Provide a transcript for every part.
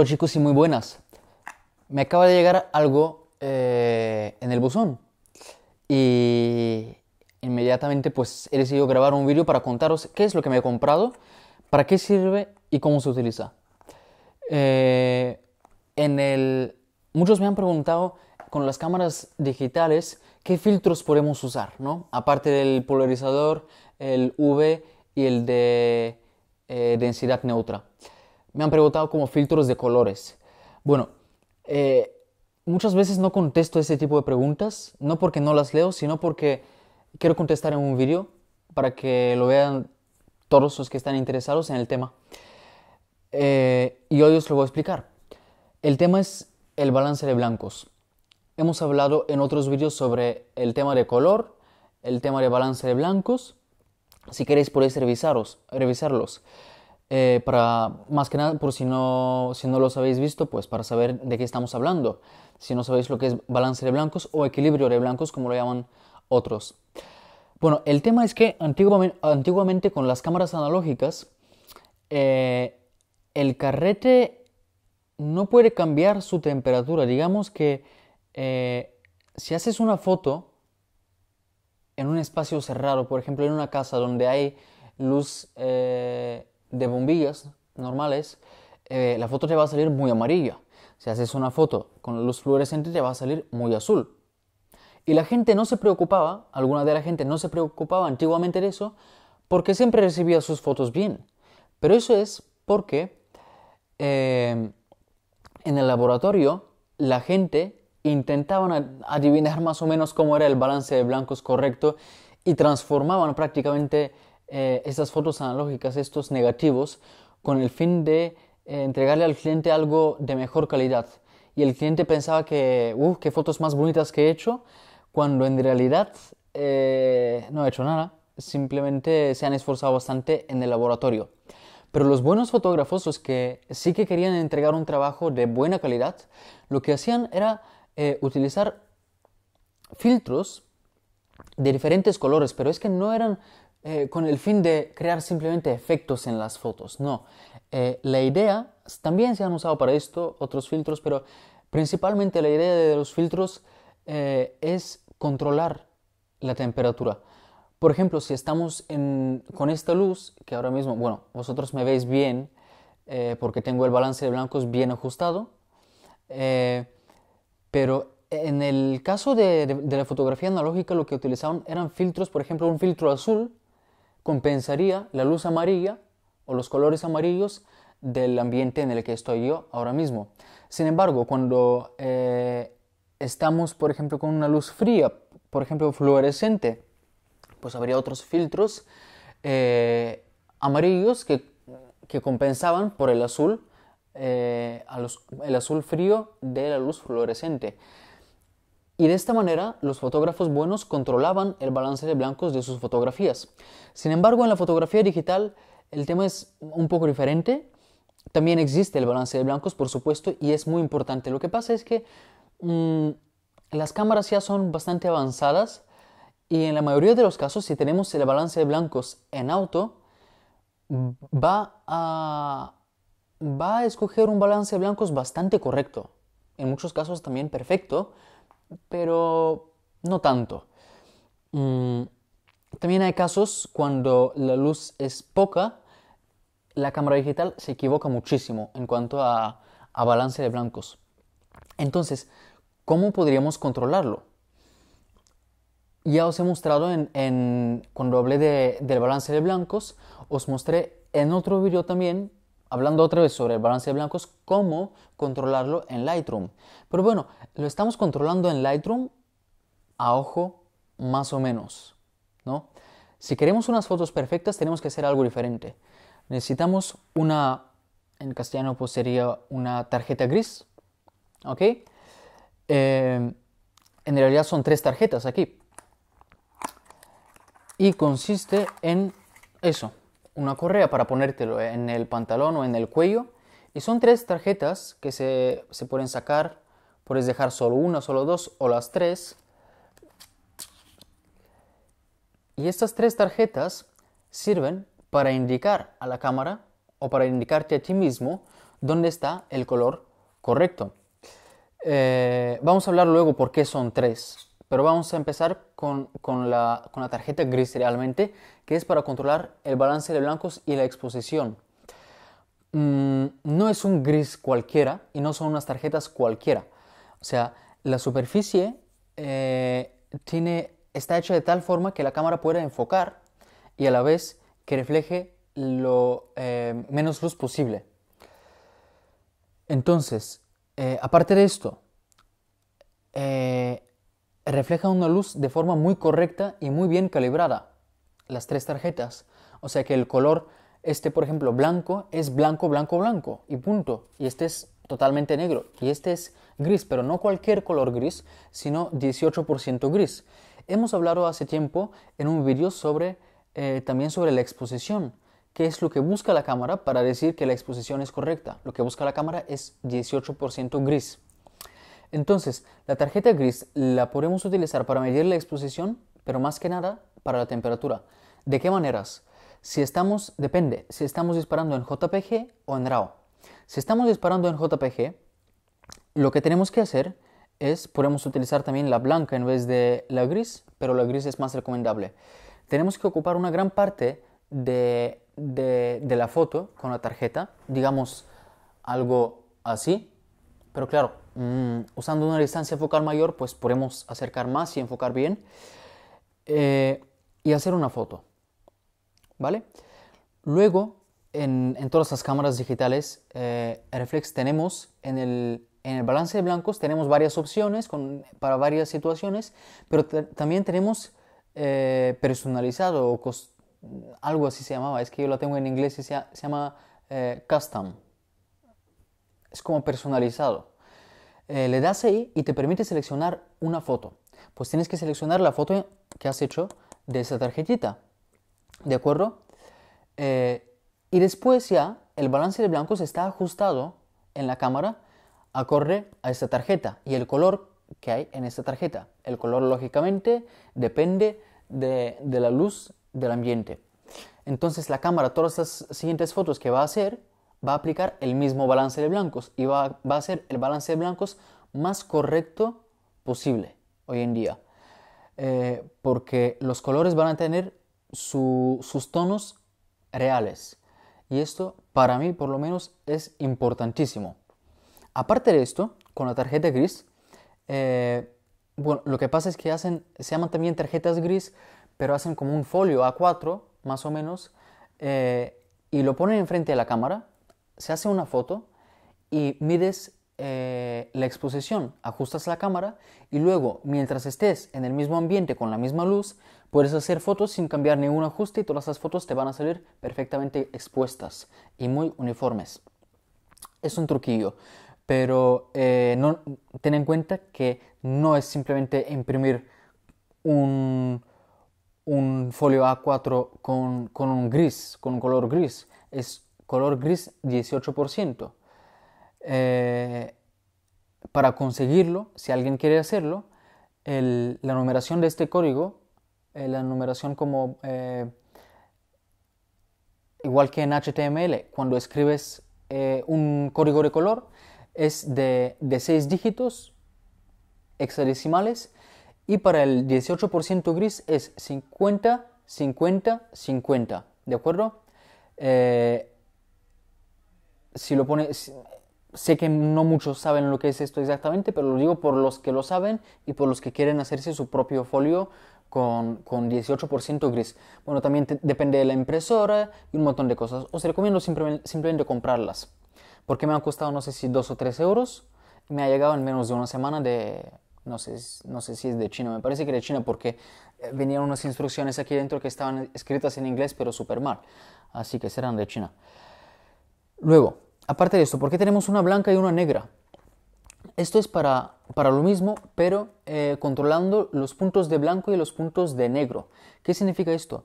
Hola chicos y muy buenas. Me acaba de llegar algo eh, en el buzón y inmediatamente pues he decidido grabar un vídeo para contaros qué es lo que me he comprado, para qué sirve y cómo se utiliza. Eh, en el... Muchos me han preguntado con las cámaras digitales qué filtros podemos usar, ¿no? Aparte del polarizador, el V y el de eh, densidad neutra me han preguntado como filtros de colores. Bueno, eh, muchas veces no contesto ese tipo de preguntas, no porque no las leo, sino porque quiero contestar en un vídeo para que lo vean todos los que están interesados en el tema. Eh, y hoy os lo voy a explicar. El tema es el balance de blancos. Hemos hablado en otros vídeos sobre el tema de color, el tema de balance de blancos. Si queréis podéis revisaros, revisarlos. Eh, para, más que nada, por si no, si no los habéis visto, pues para saber de qué estamos hablando. Si no sabéis lo que es balance de blancos o equilibrio de blancos, como lo llaman otros. Bueno, el tema es que antiguamente, antiguamente con las cámaras analógicas, eh, el carrete no puede cambiar su temperatura. Digamos que eh, si haces una foto en un espacio cerrado, por ejemplo en una casa donde hay luz de bombillas normales, eh, la foto te va a salir muy amarilla. Si haces una foto con luz fluorescente, te va a salir muy azul. Y la gente no se preocupaba, alguna de la gente no se preocupaba antiguamente de eso, porque siempre recibía sus fotos bien. Pero eso es porque eh, en el laboratorio la gente intentaba adivinar más o menos cómo era el balance de blancos correcto y transformaban prácticamente eh, estas fotos analógicas, estos negativos, con el fin de eh, entregarle al cliente algo de mejor calidad. Y el cliente pensaba que, uff, uh, qué fotos más bonitas que he hecho, cuando en realidad eh, no he hecho nada, simplemente se han esforzado bastante en el laboratorio. Pero los buenos fotógrafos, los que sí que querían entregar un trabajo de buena calidad, lo que hacían era utilizar filtros de diferentes colores, pero es que no eran eh, con el fin de crear simplemente efectos en las fotos, no. Eh, la idea, también se han usado para esto otros filtros, pero principalmente la idea de los filtros eh, es controlar la temperatura. Por ejemplo, si estamos con esta luz, que ahora mismo, bueno, vosotros me veis bien porque tengo el balance de blancos bien ajustado, pero en el caso de, la fotografía analógica lo que utilizaban eran filtros, por ejemplo, un filtro azul compensaría la luz amarilla o los colores amarillos del ambiente en el que estoy yo ahora mismo. Sin embargo, cuando eh, estamos, por ejemplo, con una luz fría, por ejemplo, fluorescente, pues habría otros filtros eh, amarillos que, compensaban por el azul, eh, el azul frío de la luz fluorescente. Y de esta manera, los fotógrafos buenos controlaban el balance de blancos de sus fotografías. Sin embargo, en la fotografía digital el tema es un poco diferente. También existe el balance de blancos, por supuesto, y es muy importante. Lo que pasa es que mm, las cámaras ya son bastante avanzadas y en la mayoría de los casos, si tenemos el balance de blancos en auto, va a, va a escoger un balance de blancos bastante correcto. En muchos casos también perfecto pero no tanto. Mm, también hay casos cuando la luz es poca, la cámara digital se equivoca muchísimo en cuanto a, balance de blancos. Entonces, ¿cómo podríamos controlarlo? Ya os he mostrado en, cuando hablé de, del balance de blancos, os mostré en otro vídeo también hablando otra vez sobre el balance de blancos, cómo controlarlo en Lightroom. Pero bueno, lo estamos controlando en Lightroom a ojo más o menos, ¿no? Si queremos unas fotos perfectas tenemos que hacer algo diferente. Necesitamos una, en castellano pues sería una tarjeta gris, ¿ok? Em, en realidad son tres tarjetas aquí. Y consiste en eso una correa para ponértelo en el pantalón o en el cuello. Y son tres tarjetas que se, pueden sacar. Puedes dejar solo una, solo dos o las tres. Y estas tres tarjetas sirven para indicar a la cámara o para indicarte a ti mismo dónde está el color correcto. Eh, vamos a hablar luego por qué son tres. Pero vamos a empezar con, con, la, tarjeta gris realmente, que es para controlar el balance de blancos y la exposición. Mm, no es un gris cualquiera y no son unas tarjetas cualquiera. O sea, la superficie eh, tiene, está hecha de tal forma que la cámara pueda enfocar y a la vez que refleje lo eh, menos luz posible. Entonces, eh, aparte de esto, refleja una luz de forma muy correcta y muy bien calibrada. Las tres tarjetas. O sea que el color, este por ejemplo blanco, es blanco, blanco, blanco y punto. Y este es totalmente negro. Y este es gris, pero no cualquier color gris, sino 18% gris. Hemos hablado hace tiempo en un vídeo sobre, eh, también sobre la exposición. que es lo que busca la cámara para decir que la exposición es correcta? Lo que busca la cámara es 18% gris. Entonces, la tarjeta gris la podemos utilizar para medir la exposición, pero más que nada para la temperatura. ¿De qué maneras? Si estamos, depende, si estamos disparando en JPG o en RAW. Si estamos disparando en JPG, lo que tenemos que hacer es, podemos utilizar también la blanca en vez de la gris, pero la gris es más recomendable. Tenemos que ocupar una gran parte de, de la foto con la tarjeta, digamos algo así, pero claro, Mm, usando una distancia focal mayor, pues podemos acercar más y enfocar bien eh, y hacer una foto. ¿Vale? Luego, en, todas las cámaras digitales eh, reflex tenemos en el, balance de blancos tenemos varias opciones para varias situaciones, pero también tenemos eh, personalizado o algo así se llamaba, es que yo la tengo en inglés y se llama custom. Es como personalizado. Eh, le das ahí y te permite seleccionar una foto. Pues tienes que seleccionar la foto que has hecho de esa tarjetita. ¿De acuerdo? Eh, y después ya el balance de blancos está ajustado en la cámara acorde a esta tarjeta y el color que hay en esta tarjeta. El color lógicamente depende de, de la luz del ambiente. Entonces la cámara, todas las siguientes fotos que va a hacer, va a aplicar el mismo balance de blancos y va, a ser el balance de blancos más correcto posible hoy en día. Eh, porque los colores van a tener sus tonos reales. Y esto, para mí, por lo menos, es importantísimo. Aparte de esto, con la tarjeta gris, eh, bueno, lo que pasa es que hacen, se llaman también tarjetas gris, pero hacen como un folio A4, más o menos, eh, y lo ponen enfrente de la cámara se hace una foto y mides eh, la exposición, ajustas la cámara y luego, mientras estés en el mismo ambiente con la misma luz, puedes hacer fotos sin cambiar ningún ajuste y todas esas fotos te van a salir perfectamente expuestas y muy uniformes. Es un truquillo, pero eh, no, ten en cuenta que no es simplemente imprimir un, folio A4 con, un gris, con un color gris. Es color gris 18%. Eh, para conseguirlo, si alguien quiere hacerlo, la numeración de este código, eh, la numeración como eh, igual que en HTML, cuando escribes un código de color, es de, de 6 dígitos hexadecimales y para el 18% gris es 50, 50, 50, ¿de acuerdo? si lo pone, sé que no muchos saben lo que es esto exactamente, pero lo digo por los que lo saben y por los que quieren hacerse su propio folio con, con 18% gris. Bueno, también depende de la impresora y un montón de cosas. Os recomiendo simplemente, comprarlas, porque me han costado no sé si 2 o 3 euros, me ha llegado en menos de una semana de, no sé, no sé si es de China, me parece que de China porque eh, venían unas instrucciones aquí dentro que estaban escritas en inglés pero súper mal, así que serán de China. Luego, aparte de esto, ¿por qué tenemos una blanca y una negra? Esto es para, para lo mismo, pero eh, controlando los puntos de blanco y los puntos de negro. ¿Qué significa esto?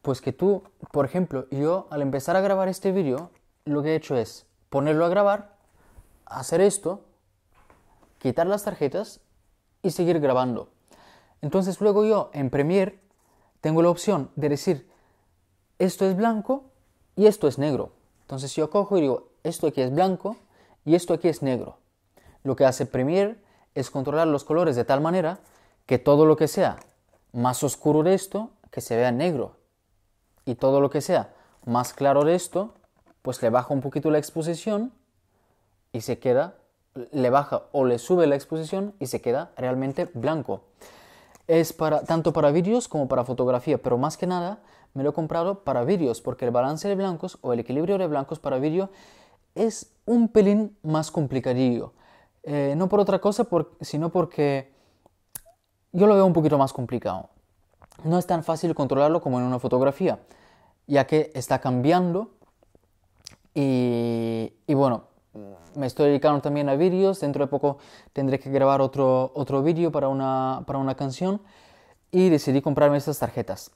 Pues que tú, por ejemplo, yo al empezar a grabar este vídeo, lo que he hecho es ponerlo a grabar, hacer esto, quitar las tarjetas y seguir grabando. Entonces luego yo en Premiere tengo la opción de decir, esto es blanco y esto es negro. Entonces si yo cojo y digo, esto aquí es blanco y esto aquí es negro. Lo que hace Premiere es controlar los colores de tal manera que todo lo que sea más oscuro de esto, que se vea negro. Y todo lo que sea más claro de esto, pues le baja un poquito la exposición y se queda, le baja o le sube la exposición y se queda realmente blanco. Es para, tanto para vídeos como para fotografía, pero más que nada me lo he comprado para vídeos, porque el balance de blancos o el equilibrio de blancos para vídeo es un pelín más complicadillo. Eh, no por otra cosa, sino porque yo lo veo un poquito más complicado. No es tan fácil controlarlo como en una fotografía, ya que está cambiando y, bueno, me estoy dedicando también a vídeos, dentro de poco tendré que grabar otro, otro vídeo para una, para una canción y decidí comprarme estas tarjetas.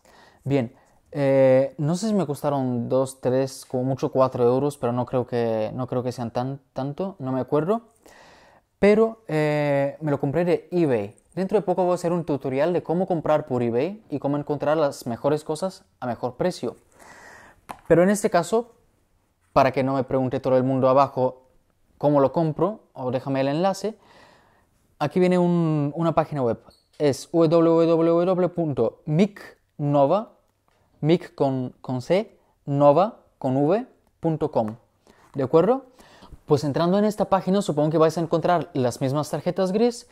Bien, eh, no sé si me costaron 2, 3, como mucho 4 euros, pero no creo que, no creo que sean tan, tanto, no me acuerdo. Pero eh, me lo compré de eBay. Dentro de poco voy a hacer un tutorial de cómo comprar por eBay y cómo encontrar las mejores cosas a mejor precio. Pero en este caso, para que no me pregunte todo el mundo abajo cómo lo compro, o déjame el enlace, aquí viene una página web. Es www.micnova.com mic con, C, nova con v com ¿De acuerdo? Pues entrando en esta página supongo que vais a encontrar las mismas tarjetas gris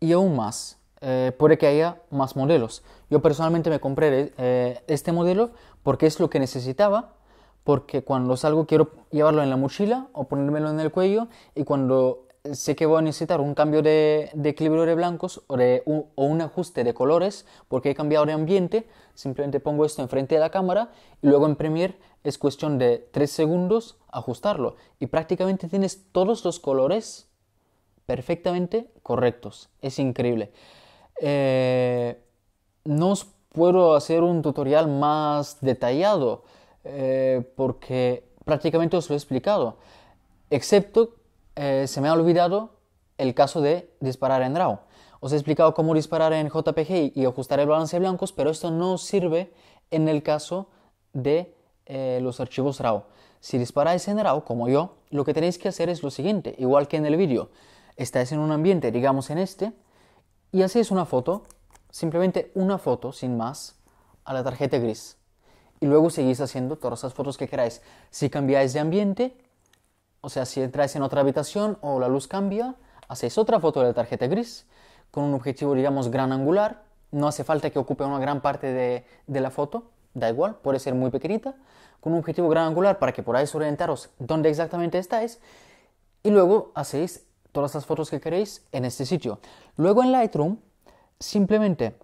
y aún más. Eh, puede que haya más modelos. Yo personalmente me compré eh, este modelo porque es lo que necesitaba, porque cuando salgo quiero llevarlo en la mochila o ponérmelo en el cuello y cuando sé que voy a necesitar un cambio de, equilibrio de blancos o, un, ajuste de colores porque he cambiado de ambiente. Simplemente pongo esto enfrente de la cámara y luego en Premiere es cuestión de 3 segundos ajustarlo. Y prácticamente tienes todos los colores perfectamente correctos. Es increíble. Eh, no os puedo hacer un tutorial más detallado eh, porque prácticamente os lo he explicado. Excepto eh, se me ha olvidado el caso de disparar en RAW. Os he explicado cómo disparar en JPG y ajustar el balance de blancos, pero esto no sirve en el caso de eh, los archivos RAW. Si disparáis en RAW, como yo, lo que tenéis que hacer es lo siguiente, igual que en el vídeo. Estáis en un ambiente, digamos en este, y hacéis una foto, simplemente una foto, sin más, a la tarjeta gris. Y luego seguís haciendo todas esas fotos que queráis. Si cambiáis de ambiente, o sea, si entráis en otra habitación o la luz cambia, hacéis otra foto de la tarjeta gris con un objetivo, digamos, gran angular. No hace falta que ocupe una gran parte de, de la foto, da igual, puede ser muy pequeñita, con un objetivo gran angular para que podáis orientaros dónde exactamente estáis y luego hacéis todas las fotos que queréis en este sitio. Luego en Lightroom, simplemente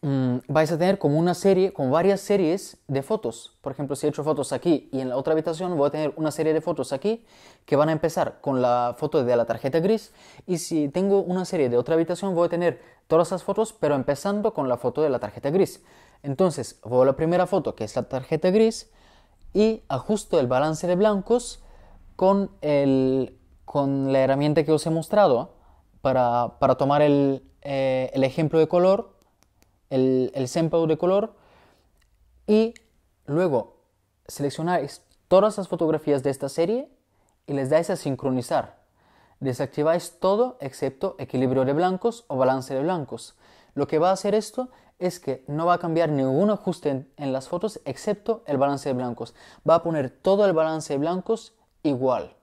Mm, vais a tener como una serie, con varias series de fotos. Por ejemplo, si he hecho fotos aquí y en la otra habitación voy a tener una serie de fotos aquí que van a empezar con la foto de la tarjeta gris y si tengo una serie de otra habitación voy a tener todas esas fotos pero empezando con la foto de la tarjeta gris. Entonces, voy a la primera foto que es la tarjeta gris y ajusto el balance de blancos con, con la herramienta que os he mostrado para, tomar el, eh, el ejemplo de color el, el de color y luego seleccionáis todas las fotografías de esta serie y les dais a sincronizar. Desactiváis todo excepto equilibrio de blancos o balance de blancos. Lo que va a hacer esto es que no va a cambiar ningún ajuste en, las fotos excepto el balance de blancos. Va a poner todo el balance de blancos igual.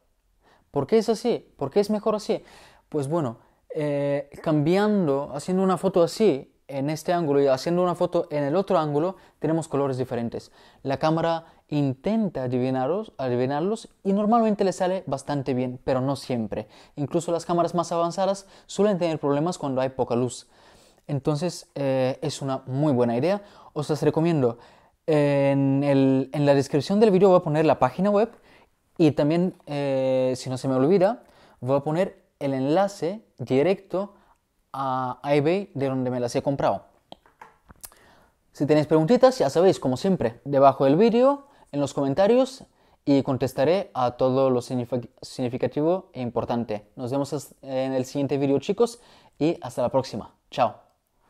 ¿Por qué es así? ¿Por qué es mejor así? Pues bueno, eh, cambiando, haciendo una foto así en este ángulo y haciendo una foto en el otro ángulo, tenemos colores diferentes. La cámara intenta adivinarlos, adivinarlos y normalmente le sale bastante bien, pero no siempre. Incluso las cámaras más avanzadas suelen tener problemas cuando hay poca luz. Entonces eh, es una muy buena idea. Os las recomiendo. En, la descripción del video voy a poner la página web y también, eh, si no se me olvida, voy a poner el enlace directo a, eBay de donde me las he comprado. Si tenéis preguntitas, ya sabéis, como siempre, debajo del vídeo, en los comentarios y contestaré a todo lo significativo e importante. Nos vemos en el siguiente vídeo, chicos, y hasta la próxima. Chao.